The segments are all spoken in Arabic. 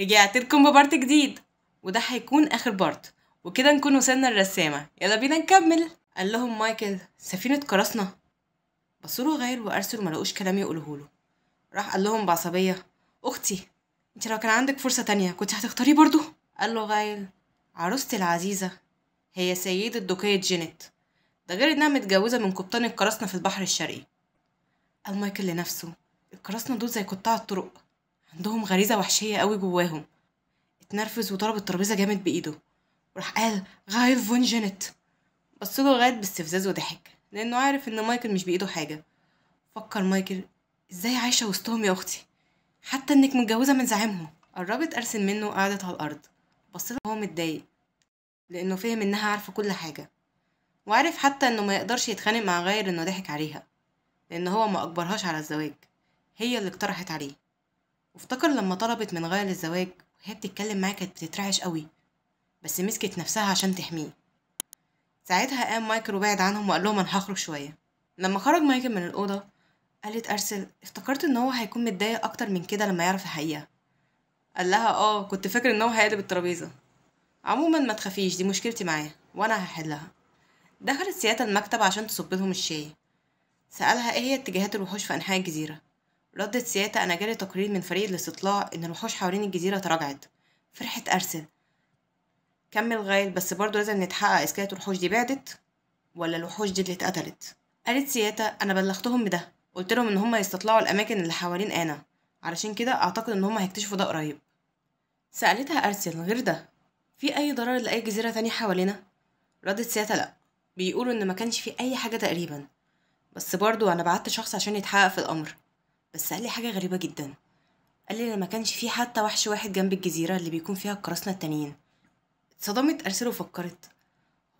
رجعت لكم ببارت جديد وده هيكون اخر بارت وكده نكون وصلنا للرسامه يلا بينا نكمل قال لهم مايكل سفينه قراصنه بصوله غير غايل وارسل ما لقوش كلام يقوله له راح قال لهم بعصبيه اختي انت لو كان عندك فرصه تانية كنت هتختاريه برضو قال له غايل عروستي العزيزه هي سيده دوكيه جينيت ده غير انها متجوزه من قبطان القراصنه في البحر الشرقي قال مايكل لنفسه القراصنه دول زي قطاع الطرق عندهم غريزة وحشية قوي جواهم اتنرفز وضرب الترابيزة جامد بإيده وراح قال غايل فون جينت بصله لغاية باستفزاز وضحك لأنه عارف إن مايكل مش بإيده حاجة فكر مايكل إزاي عايشة وسطهم يا أختي حتى إنك متجوزة من زعيمهم قربت أرسن منه وقعدت على الأرض بصيت وهو متضايق لأنه فهم إنها عارفة كل حاجة وعارف حتى إنه ما يقدرش يتخانق مع غير إنه ضحك عليها لأن هو ما أجبرهاش على الزواج هي اللي اقترحت عليه وافتكر لما طلبت من غاية للزواج وهي بتتكلم معاه كانت بتترعش قوي بس مسكت نفسها عشان تحميه ساعتها قام مايكل وبعد عنهم وقال لهم انا هخرج شويه لما خرج مايكل من الاوضه قالت ارسل افتكرت ان هو هيكون متضايق اكتر من كده لما يعرف الحقيقه قال لها اه كنت فاكر ان هو هيقلب الترابيزه عموما ما تخافيش دي مشكلتي معاه وانا هحلها دخلت سياتا المكتب عشان تصب لهم الشاي سألها ايه هي اتجاهات الوحوش في انحاء الجزيره ردت سياتا أنا جالي تقرير من فريق الاستطلاع إن الوحوش حوالين الجزيرة تراجعت فرحت أرسل كمل غايل بس برضه لازم نتحقق إذا كانت الوحوش دي بعدت ولا الوحوش دي اللي اتقتلت قالت سياتا أنا بلغتهم بده قلت لهم إن هما يستطلعوا الأماكن اللي حوالين أنا علشان كده أعتقد إن هما هيكتشفوا ده قريب سألتها أرسل غير ده في أي ضرر لأي جزيرة تانية حوالينا؟ ردت سياتا لأ بيقولوا إن ما كانش في أي حاجة تقريبا بس برضو أنا بعت شخص عشان يتحقق في الأمر بس قال لي حاجة غريبة جدا قال لي ما كانش فيه حتى وحش واحد جنب الجزيرة اللي بيكون فيها القراصنة التانيين اتصدمت أرسل وفكرت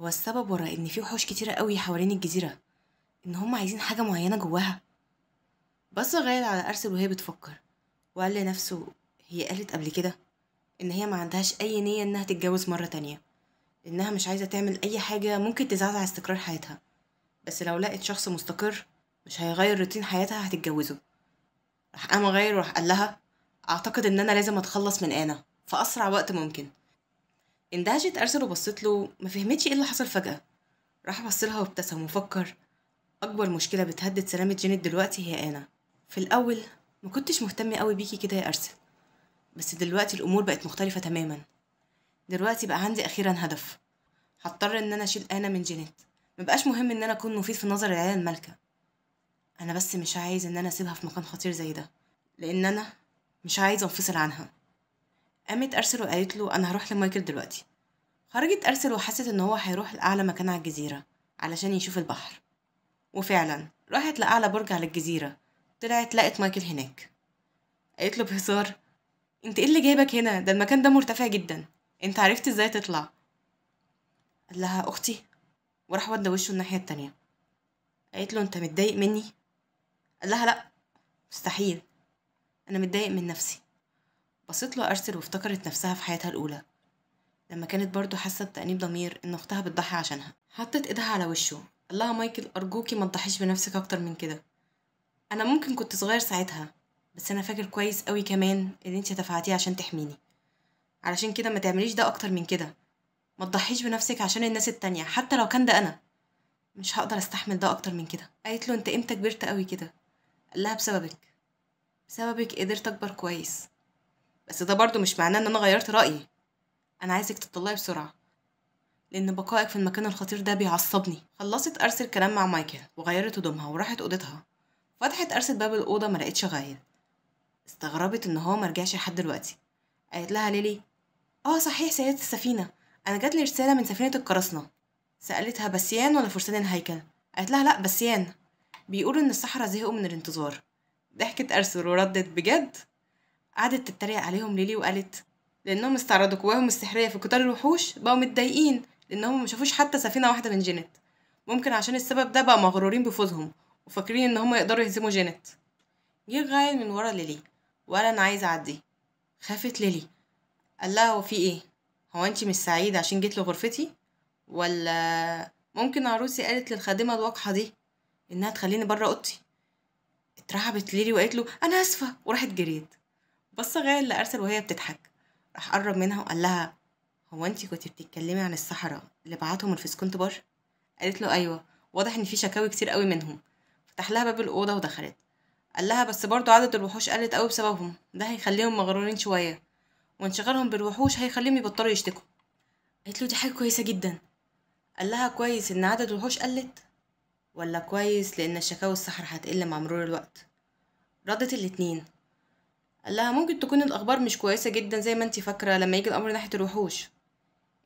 هو السبب ورا إن في وحوش كتيرة قوي حوالين الجزيرة إن هم عايزين حاجة معينة جواها بص غير على أرسل وهي بتفكر وقال لنفسه هي قالت قبل كده إن هي ما عندهاش أي نية إنها تتجوز مرة تانية إنها مش عايزة تعمل أي حاجة ممكن تزعزع استقرار حياتها بس لو لقت شخص مستقر مش هيغير روتين حياتها هتتجوزه راح قام غير وراح قال لها اعتقد ان انا لازم اتخلص من انا في اسرع وقت ممكن اندهشت ارسل وبصت له ما فهمتش ايه اللي حصل فجاه راح بص لها وابتسم وفكر اكبر مشكله بتهدد سلامه جينيت دلوقتي هي انا في الاول ما كنتش مهتم قوي بيكي كده يا ارسل بس دلوقتي الامور بقت مختلفه تماما دلوقتي بقى عندي اخيرا هدف هضطر ان انا اشيل انا من جينيت مبقاش مهم ان انا اكون مفيد في نظر العيله المالكه انا بس مش عايز ان انا اسيبها في مكان خطير زي ده لان انا مش عايزه انفصل عنها قامت ارسل وقالت له انا هروح لمايكل دلوقتي خرجت ارسل وحست ان هو هيروح لاعلى مكان على الجزيره علشان يشوف البحر وفعلا راحت لاعلى برج على الجزيره طلعت لقت مايكل هناك قالت له بهزار انت ايه اللي جايبك هنا ده المكان ده مرتفع جدا انت عرفت ازاي تطلع قال لها اختي وراح ودى وشه الناحيه التانيه قالت له انت متضايق مني قال لها لا مستحيل أنا متضايق من نفسي بصيت له أرسل وافتكرت نفسها في حياتها الأولى لما كانت برضه حاسة بتأنيب ضمير إن أختها بتضحي عشانها حطت إيدها على وشه قال لها مايكل أرجوكي ما تضحيش بنفسك أكتر من كده أنا ممكن كنت صغير ساعتها بس أنا فاكر كويس أوي كمان إن أنت دفعتيه عشان تحميني علشان كده ما تعمليش ده أكتر من كده ما تضحيش بنفسك عشان الناس التانية حتى لو كان ده أنا مش هقدر استحمل ده أكتر من كده قالت له أنت إمتى كبرت أوي كده قال لها بسببك بسببك قدرت اكبر كويس بس ده برضو مش معناه ان انا غيرت رايي انا عايزك تطلعي بسرعه لان بقائك في المكان الخطير ده بيعصبني خلصت ارسل كلام مع مايكل وغيرت هدومها وراحت اوضتها فتحت ارسل باب الاوضه ما لقيتش غايل استغربت ان هو مرجعش لحد دلوقتي قالت لها ليلي اه صحيح سيدة السفينة انا جاتلي رسالة من سفينة القراصنة سألتها بسيان ولا فرسان الهيكل قالت لها لا بسيان بيقولوا إن الصحراء زهقوا من الانتظار ضحكت أرسل وردت بجد قعدت تتريق عليهم ليلي وقالت لأنهم استعرضوا قواهم السحرية في قتال الوحوش بقوا متضايقين لأنهم مشافوش حتى سفينة واحدة من جينت ممكن عشان السبب ده بقوا مغرورين بفوزهم وفاكرين إن هم يقدروا يهزموا جينت جه غايل من ورا ليلي وقال أنا عايز أعدي خافت ليلي قال لها هو في إيه هو أنتي مش سعيدة عشان جيت لغرفتي ولا ممكن عروسي قالت للخادمة الواقحة دي انها تخليني بره اوضتي اترعبت ليلي وقالت له انا اسفه وراحت جريت بص غير ارسل وهي بتضحك راح قرب منها وقال لها هو انت كنت بتتكلمي عن الصحراء اللي بعتهم الفسكونت بره قالت له ايوه واضح ان في شكاوي كتير قوي منهم فتح لها باب الاوضه ودخلت قال لها بس برضه عدد الوحوش قلت قوي بسببهم ده هيخليهم مغرورين شويه وانشغالهم بالوحوش هيخليهم يبطلوا يشتكوا قالت له دي حاجه كويسه جدا قال لها كويس ان عدد الوحوش قلت ولا كويس لأن شكاوي السحر هتقل مع مرور الوقت ردت الاتنين قالها ممكن تكون الأخبار مش كويسة جدا زي ما انتي فاكرة لما يجي الأمر ناحية الوحوش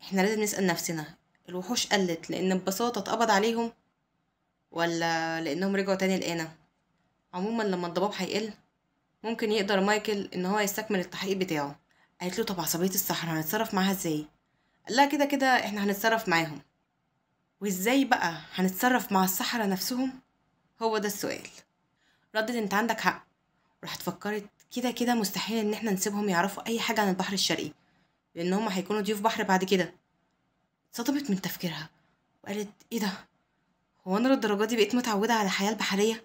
احنا لازم نسأل نفسنا الوحوش قلت لأن ببساطة اتقبض عليهم ولا لأنهم رجعوا تاني الآن عموما لما الضباب هيقل ممكن يقدر مايكل إن هو يستكمل التحقيق بتاعه قالت له طب عصبية السحر هنتصرف معاها ازاي قالها كده كده احنا هنتصرف معاهم وازاي بقى هنتصرف مع الصحراء نفسهم هو ده السؤال ردت انت عندك حق راحت فكرت كده كده مستحيل ان احنا نسيبهم يعرفوا اي حاجه عن البحر الشرقي لان هم هيكونوا ضيوف بحر بعد كده اتصدمت من تفكيرها وقالت ايه ده هو انا للدرجه دي بقيت متعوده على الحياه البحريه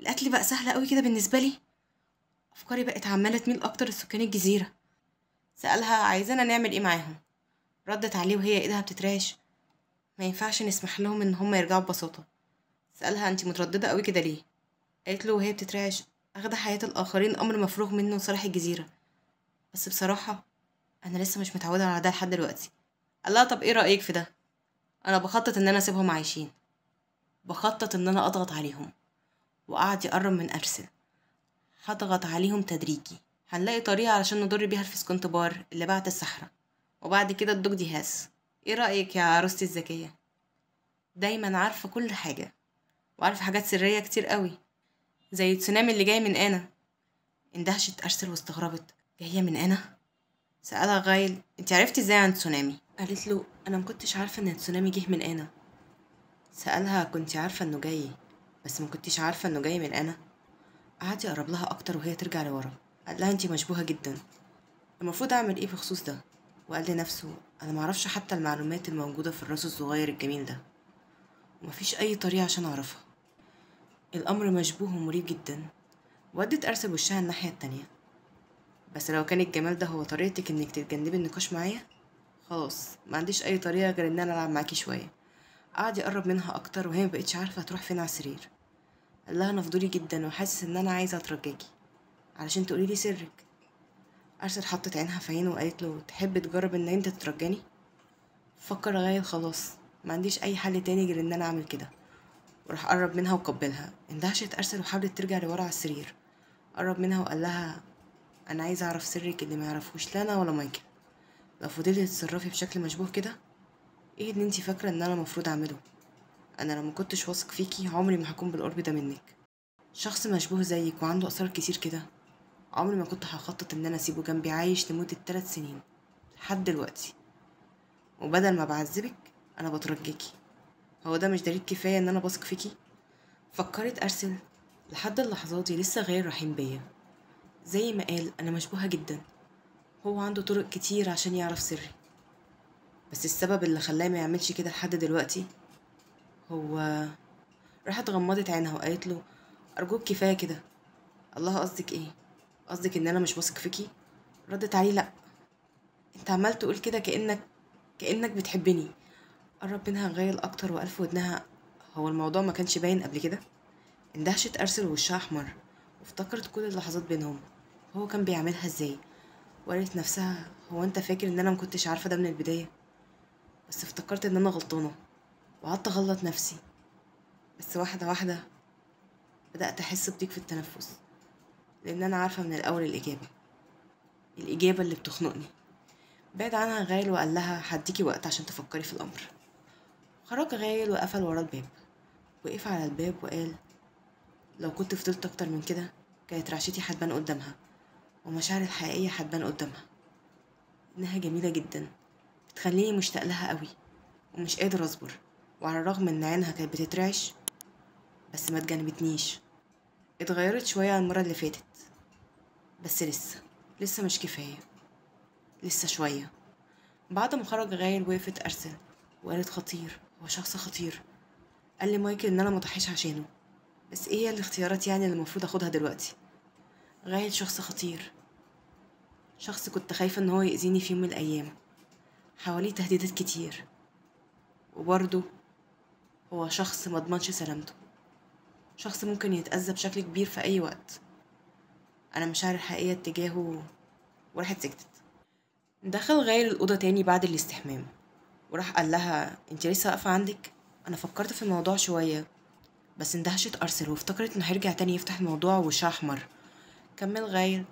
القتل بقى سهل قوي كده بالنسبه لي افكاري بقت عماله تميل اكتر لسكان الجزيره سالها عايزانا نعمل ايه معاهم ردت عليه وهي ايدها بتترعش ما ينفعش نسمح لهم ان هم يرجعوا ببساطه سالها انت متردده قوي كده ليه قالت له وهي بتترعش اخده حياه الاخرين امر مفروغ منه صالح الجزيره بس بصراحه انا لسه مش متعوده على ده لحد دلوقتي قال طب ايه رايك في ده انا بخطط ان انا اسيبهم عايشين بخطط ان انا اضغط عليهم وقعد يقرب من ارسل هضغط عليهم تدريجي هنلاقي طريقة علشان نضر بيها الفسكونت بار اللي بعت الصحراء وبعد كده الدوج دي هاس ايه رأيك يا عروستي الذكية دايما عارفة كل حاجة وعارفة حاجات سرية كتير قوي زي التسونامي اللي جاي من انا اندهشت ارسل واستغربت جاية من انا سألها غايل انت عرفتي ازاي عن تسونامي قالت له انا مكنتش عارفة ان التسونامي جه من انا سألها كنت عارفة انه جاي بس مكنتش عارفة انه جاي من انا قعد يقرب لها اكتر وهي ترجع لورا قال لها انت مشبوهة جدا المفروض اعمل ايه بخصوص ده وقال لنفسه أنا معرفش حتى المعلومات الموجودة في الراس الصغير الجميل ده ومفيش أي طريقة عشان أعرفها الأمر مشبوه ومريب جدا ودت أرسل وشها الناحية التانية بس لو كان الجمال ده هو طريقتك إنك تتجنبي النقاش معايا خلاص ما عنديش أي طريقة غير إن أنا ألعب معاكي شوية قعد يقرب منها أكتر وهي مبقتش عارفة هتروح فين على السرير قال لها أنا فضولي جدا وحاسس إن أنا عايزة أترجاكي علشان تقولي لي سرك أرسل حطت عينها في عينه وقالت له تحب تجرب إن أنت تترجاني فكر لغاية خلاص ما عنديش أي حل تاني غير إن أنا أعمل كده وراح قرب منها وقبلها اندهشت أرسل وحاولت ترجع لورا على السرير قرب منها وقال لها أنا عايز أعرف سرك اللي ما يعرفوش لا أنا ولا مايكل لو فضلتي تتصرفي بشكل مشبوه كده ايه اللي انت فاكرة ان انا المفروض اعمله انا لو مكنتش واثق فيكي عمري ما هكون بالقرب ده منك شخص مشبوه زيك وعنده اسرار كتير كده عمري ما كنت هخطط ان انا اسيبه جنبي عايش لمدة ثلاث سنين لحد دلوقتي وبدل ما بعذبك انا بترجيكي هو ده مش دليل كفاية ان انا بثق فيكي فكرت ارسل لحد اللحظات دي لسه غير رحيم بيا زي ما قال انا مشبوهة جدا هو عنده طرق كتير عشان يعرف سري بس السبب اللي خلاه ما يعملش كده لحد دلوقتي هو راحت غمضت عينها وقالت له ارجوك كفايه كده الله قصدك ايه قصدك ان انا مش واثق فيكي ردت عليه لا انت عمال تقول كده كانك كانك بتحبني قرب منها غايل اكتر والف ودنها هو الموضوع ما كانش باين قبل كده اندهشت ارسل وشها احمر وافتكرت كل اللحظات بينهم هو كان بيعملها ازاي وقالت نفسها هو انت فاكر ان انا مكنتش عارفه ده من البدايه بس افتكرت ان انا غلطانه وقعدت اغلط نفسي بس واحده واحده بدات احس بضيق في التنفس لأن أنا عارفة من الأول الإجابة الإجابة اللي بتخنقني بعد عنها غايل وقال لها هديكي وقت عشان تفكري في الأمر خرج غايل وقفل ورا الباب وقف على الباب وقال لو كنت فضلت أكتر من كده كانت رعشتي هتبان قدامها ومشاعري الحقيقية هتبان قدامها إنها جميلة جدا بتخليني مشتاق لها قوي ومش قادر أصبر وعلى الرغم إن عينها كانت بتترعش بس ما اتجنبتنيش اتغيرت شوية عن المرة اللي فاتت بس لسه لسه مش كفاية لسه شوية بعد ما خرج غايل وقفت أرسل وقالت خطير هو شخص خطير قال لي مايكل إن أنا مضحيش عشانه بس إيه هي الاختيارات يعني اللي المفروض أخدها دلوقتي غايل شخص خطير شخص كنت خايفة إن هو يأذيني في يوم من الأيام حواليه تهديدات كتير وبرضه هو شخص مضمنش سلامته شخص ممكن يتأذى بشكل كبير في أي وقت أنا مشاعري الحقيقية اتجاهه وراحت سكتت دخل غير الأوضة تاني بعد الاستحمام وراح قال لها انت لسه واقفة عندك أنا فكرت في الموضوع شوية بس اندهشت أرسل وافتكرت إنه هيرجع تاني يفتح الموضوع وشها أحمر كمل غير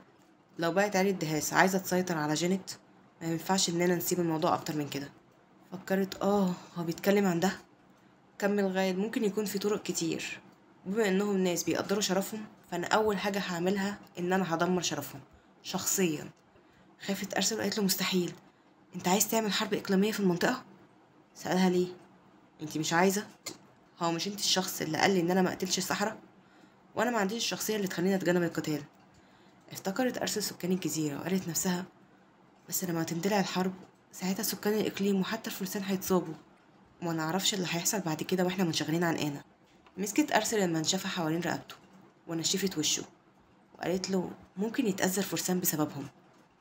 لو بقت علي الدهاس عايزة تسيطر على جنت ما ينفعش إننا نسيب الموضوع أكتر من كده فكرت آه هو بيتكلم عن ده كمل غير ممكن يكون في طرق كتير بما إنهم ناس بيقدروا شرفهم فانا اول حاجه هعملها ان انا هدمر شرفهم شخصيا خافت ارسل وقالت له مستحيل انت عايز تعمل حرب اقليميه في المنطقه سالها ليه انت مش عايزه هو مش انت الشخص اللي قال لي ان انا ما قتلش الصحراء وانا ما عنديش الشخصيه اللي تخليني اتجنب القتال افتكرت ارسل سكان الجزيره وقالت نفسها بس لما تندلع الحرب ساعتها سكان الاقليم وحتى الفرسان هيتصابوا وما نعرفش اللي هيحصل بعد كده واحنا منشغلين عن انا مسكت ارسل المنشفه حوالين رقبته ونشفت وشه وقالت له ممكن يتأذى الفرسان بسببهم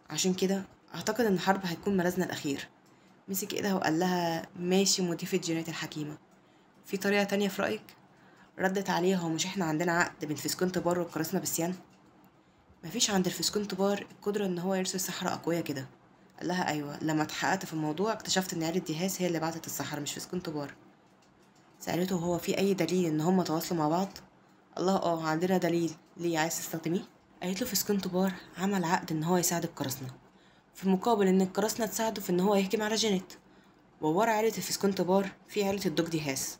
عشان كده أعتقد إن الحرب هيكون ملاذنا الأخير مسك إيدها وقال لها ماشي مضيفة جينات الحكيمة في طريقة تانية في رأيك؟ ردت عليه هو مش إحنا عندنا عقد بين فيسكون تبار وكراسنا بسيان؟ مفيش عند الفيسكون تبار القدرة إن هو يرسل صحراء أقوياء كده قال لها أيوة لما اتحققت في الموضوع اكتشفت إن عيلة دهاس هي اللي بعتت السحرة مش فيسكون تبار سألته هو في أي دليل إن هما تواصلوا مع بعض؟ الله اه عندنا دليل ليه عايز تستخدميه قالت له سكنت بار عمل عقد ان هو يساعد القراصنة في مقابل ان القراصنة تساعده في ان هو يهجم على جينيت وورا عيلة الفسكونت بار في عيلة الدوج هاس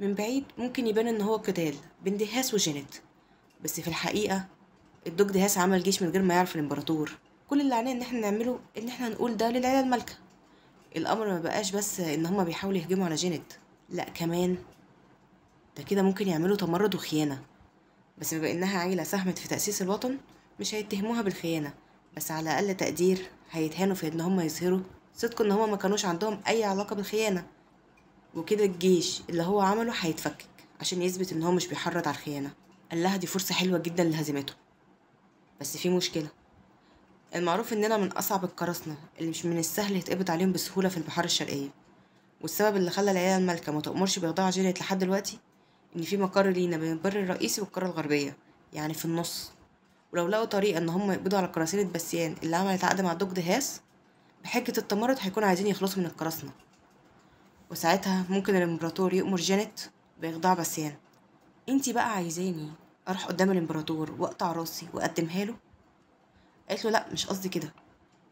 من بعيد ممكن يبان ان هو قتال بين هاس وجينيت بس في الحقيقة الدوج هاس عمل جيش من غير ما يعرف الامبراطور كل اللي علينا ان احنا نعمله ان احنا نقول ده للعيلة المالكة الامر ما بقاش بس ان هما بيحاولوا يهجموا على جينيت لا كمان ده كده ممكن يعملوا تمرد وخيانة بس بما إنها عيلة ساهمت في تأسيس الوطن مش هيتهموها بالخيانة بس على أقل تقدير هيتهانوا في إن هما يظهروا صدق إن هما ما كانوش عندهم أي علاقة بالخيانة وكده الجيش اللي هو عمله هيتفكك عشان يثبت إن هو مش بيحرض على الخيانة قال لها دي فرصة حلوة جدا لهزيمته بس في مشكلة المعروف إننا من أصعب القراصنة اللي مش من السهل يتقبض عليهم بسهولة في البحار الشرقية والسبب اللي خلى العيلة المالكة ما تأمرش بإخضاع جينيت لحد دلوقتي ان في مقر لينا بين البر الرئيسي والقاره الغربيه يعني في النص ولو لقوا طريقه ان هم يقبضوا على قراصنه بسيان اللي عملت عقد مع دوج دهاس بحجه التمرد هيكونوا عايزين يخلصوا من القراصنه وساعتها ممكن الامبراطور يأمر جانيت بإخضاع بسيان انتي بقى عايزاني اروح قدام الامبراطور واقطع راسي واقدمها له قالت له لا مش قصدي كده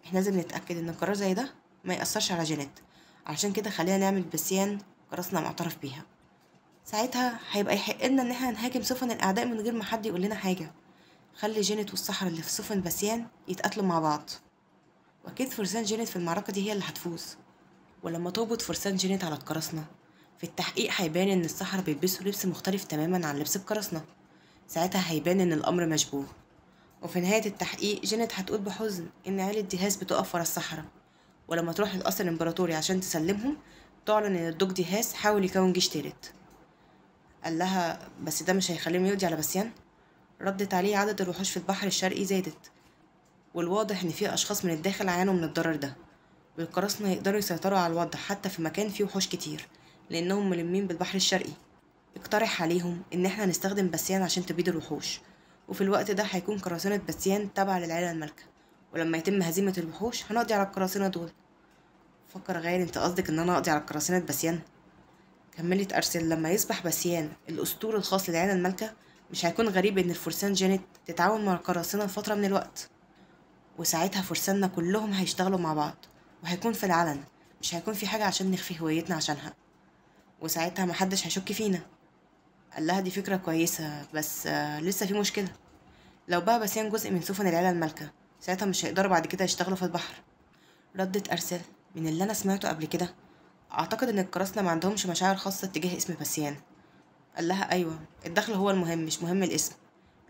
احنا لازم نتاكد ان قرار زي ده ما ياثرش على جانيت علشان كده خلينا نعمل بسيان قرصنا معترف بيها ساعتها هيبقى يحق لنا ان احنا نهاجم سفن الاعداء من غير ما حد يقول لنا حاجه خلي جينيت والصحراء اللي في سفن بسيان يتقاتلوا مع بعض واكيد فرسان جينيت في المعركه دي هي اللي هتفوز ولما تهبط فرسان جينيت على القراصنه في التحقيق هيبان ان الصحراء بيلبسوا لبس مختلف تماما عن لبس القراصنه ساعتها هيبان ان الامر مشبوه وفي نهاية التحقيق جينيت هتقول بحزن إن عيلة ديهاس بتقف ورا الصحراء ولما تروح القصر الإمبراطوري عشان تسلمهم تعلن إن الدوج ديهاس حاول يكون جيش تالت قال لها بس ده مش هيخليهم يقضي على بسيان ردت عليه عدد الوحوش في البحر الشرقي زادت والواضح ان في اشخاص من الداخل عانوا من الضرر ده والقراصنة يقدروا يسيطروا على الوضع حتى في مكان فيه وحوش كتير لانهم ملمين بالبحر الشرقي اقترح عليهم ان احنا نستخدم بسيان عشان تبيد الوحوش وفي الوقت ده هيكون قراصنة بسيان تابعة للعيلة المالكة ولما يتم هزيمة الوحوش هنقضي على القراصنة دول فكر غير انت قصدك ان انا اقضي على قراصنة بسيان كملت أرسل لما يصبح بسيان الأسطول الخاص للعيلة المالكة مش هيكون غريب إن الفرسان جانت تتعاون مع القراصنة لفترة من الوقت وساعتها فرساننا كلهم هيشتغلوا مع بعض وهيكون في العلن مش هيكون في حاجة عشان نخفي هويتنا عشانها وساعتها محدش هيشك فينا قال لها دي فكرة كويسة بس آه لسه في مشكلة لو بقى بسيان جزء من سفن العيلة المالكة ساعتها مش هيقدروا بعد كده يشتغلوا في البحر ردت أرسل من اللي أنا سمعته قبل كده أعتقد إن القراصنة ما عندهمش مشاعر خاصة تجاه اسم باسيان قال لها أيوة الدخل هو المهم مش مهم الاسم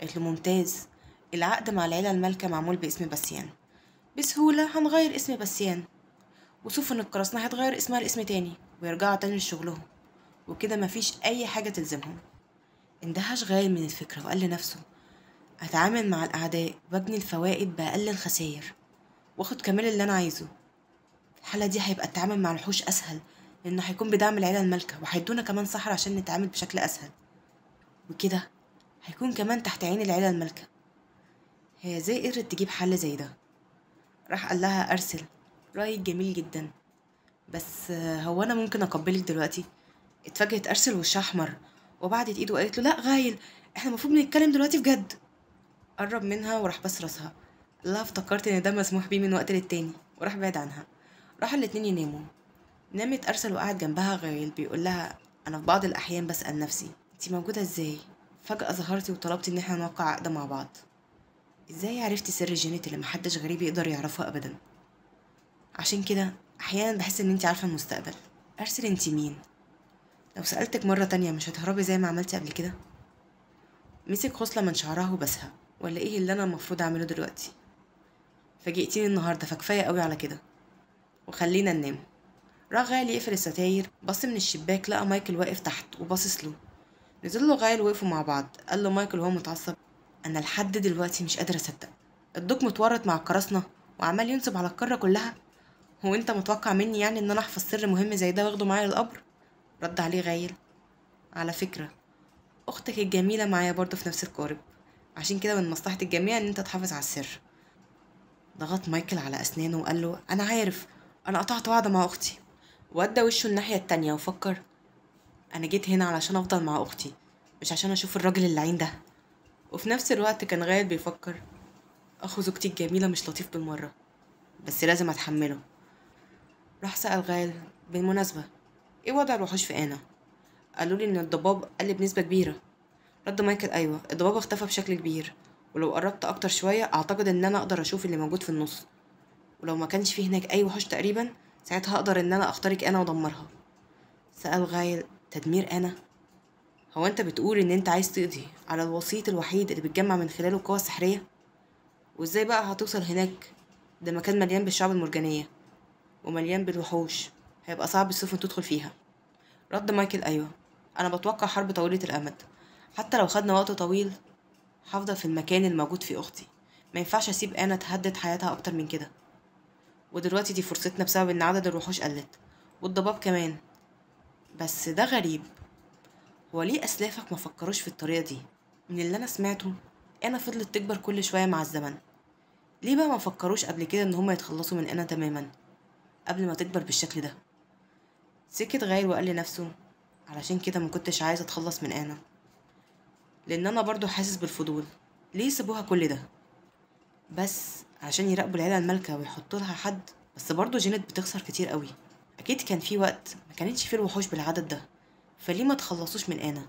قالت له ممتاز العقد مع العيلة المالكة معمول باسم بسيان بسهولة هنغير اسم بسيان إن القراصنة هتغير اسمها لاسم تاني ويرجعوا تاني لشغلهم وكده مفيش أي حاجة تلزمهم اندهش غاية من الفكرة وقال لنفسه أتعامل مع الأعداء وأبني الفوائد بأقل الخساير واخد كمان اللي أنا عايزه الحالة دي هيبقى التعامل مع الوحوش أسهل لأنه هيكون بدعم العيلة المالكة وهيدونا كمان صحرا عشان نتعامل بشكل أسهل وكده هيكون كمان تحت عين العيلة المالكة هي ازاي قدرت تجيب حل زي ده راح قال لها أرسل رأيك جميل جدا بس هو أنا ممكن أقبلك دلوقتي اتفاجئت أرسل وشها أحمر وبعدت إيده وقالت له لأ غايل احنا المفروض نتكلم دلوقتي بجد قرب منها وراح بس راسها لا افتكرت ان ده مسموح بيه من وقت للتاني وراح بعد عنها راح الاتنين يناموا نامت أرسل وقعد جنبها غريل بيقول لها أنا في بعض الأحيان بسأل نفسي أنت موجودة إزاي؟ فجأة ظهرتي وطلبتي إن احنا نوقع عقد مع بعض إزاي عرفتي سر جينيتي اللي محدش غريب يقدر يعرفه أبدا؟ عشان كده أحيانا بحس إن أنت عارفة المستقبل أرسل أنت مين؟ لو سألتك مرة تانية مش هتهربي زي ما عملتي قبل كده؟ مسك خصلة من شعرها وبسها ولا إيه اللي أنا المفروض أعمله دلوقتي؟ فاجئتيني النهاردة فكفاية قوي على كده وخلينا ننام راح غايل يقفل الستاير بص من الشباك لقى مايكل واقف تحت وباصص له نزل له غايل وقفوا مع بعض قال له مايكل وهو متعصب انا لحد دلوقتي مش قادر اصدق الدوك متورط مع القراصنه وعمال ينصب على القاره كلها هو انت متوقع مني يعني ان انا احفظ سر مهم زي ده واخده معايا للقبر رد عليه غايل على فكره اختك الجميله معايا برضه في نفس القارب عشان كده من مصلحه الجميع ان انت تحافظ على السر ضغط مايكل على اسنانه وقال له انا عارف انا قطعت وعده مع اختي وادى وشه الناحية التانية وفكر أنا جيت هنا علشان أفضل مع أختي مش عشان أشوف الراجل اللعين ده وفي نفس الوقت كان غايد بيفكر أخو زوجتي الجميلة مش لطيف بالمرة بس لازم أتحمله راح سأل غايل بالمناسبة إيه وضع الوحوش في أنا؟ قالوا لي إن الضباب قل بنسبة كبيرة رد مايكل أيوة الضباب اختفى بشكل كبير ولو قربت أكتر شوية أعتقد إن أنا أقدر أشوف اللي موجود في النص ولو ما كانش فيه هناك أي وحوش تقريبا ساعتها اقدر ان انا اخترق انا وادمرها سأل غايل تدمير انا هو انت بتقول ان انت عايز تقضي على الوسيط الوحيد اللي بتجمع من خلاله القوى السحرية وازاي بقى هتوصل هناك ده مكان مليان بالشعب المرجانية ومليان بالوحوش هيبقى صعب السفن تدخل فيها رد مايكل ايوه انا بتوقع حرب طويلة الامد حتى لو خدنا وقت طويل هفضل في المكان الموجود فيه اختي ما ينفعش اسيب انا تهدد حياتها اكتر من كده ودلوقتي دي فرصتنا بسبب ان عدد الوحوش قلت والضباب كمان بس ده غريب هو ليه اسلافك ما فكروش في الطريقه دي من اللي انا سمعته انا فضلت تكبر كل شويه مع الزمن ليه بقى ما فكروش قبل كده ان هما يتخلصوا من انا تماما قبل ما تكبر بالشكل ده سكت غير وقال لنفسه علشان كده ما كنتش عايز اتخلص من انا لان انا برضو حاسس بالفضول ليه سابوها كل ده بس عشان يراقبوا العيله المالكه ويحطوا لها حد بس برضه جينت بتخسر كتير قوي اكيد كان في وقت ما كانتش فيه الوحوش بالعدد ده فليه ما تخلصوش من انا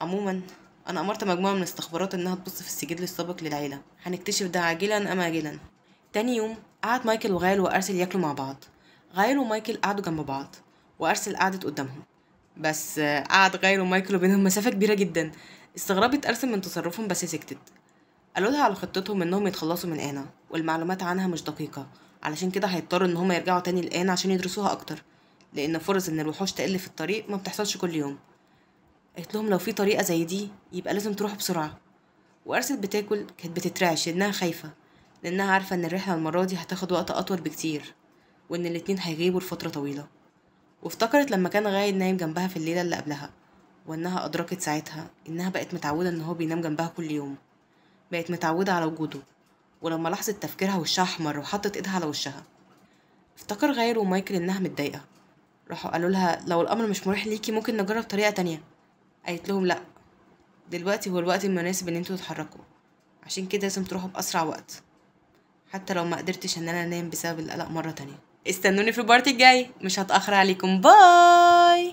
عموما انا امرت مجموعه من الاستخبارات انها تبص في السجل السابق للعيله هنكتشف ده عاجلا ام اجلا تاني يوم قعد مايكل وغايل وارسل ياكلوا مع بعض غايل ومايكل قعدوا جنب بعض وارسل قعدت قدامهم بس قعد غايل ومايكل وبينهم مسافه كبيره جدا استغربت ارسل من تصرفهم بس سكتت قالوا لها على خطتهم انهم يتخلصوا من انا والمعلومات عنها مش دقيقه علشان كده هيضطروا ان هم يرجعوا تاني لانا عشان يدرسوها اكتر لان فرص ان الوحوش تقل في الطريق ما بتحصلش كل يوم قلت لهم لو في طريقه زي دي يبقى لازم تروحوا بسرعه وارسل بتاكل كانت بتترعش لانها خايفه لانها عارفه ان الرحله المره دي هتاخد وقت اطول بكتير وان الاتنين هيغيبوا لفتره طويله وافتكرت لما كان غايد نايم جنبها في الليله اللي قبلها وانها ادركت ساعتها انها بقت متعوده ان هو بينام جنبها كل يوم بقت متعودة على وجوده ولما لاحظت تفكيرها وشها أحمر وحطت إيدها على وشها افتكر غير ومايكل إنها متضايقة راحوا قالوا لها لو الأمر مش مريح ليكي ممكن نجرب طريقة تانية قالت لهم لأ دلوقتي هو الوقت المناسب إن انتوا تتحركوا عشان كده لازم تروحوا بأسرع وقت حتى لو ما قدرتش إن أنا أنام بسبب القلق مرة تانية استنوني في البارت الجاي مش هتأخر عليكم باي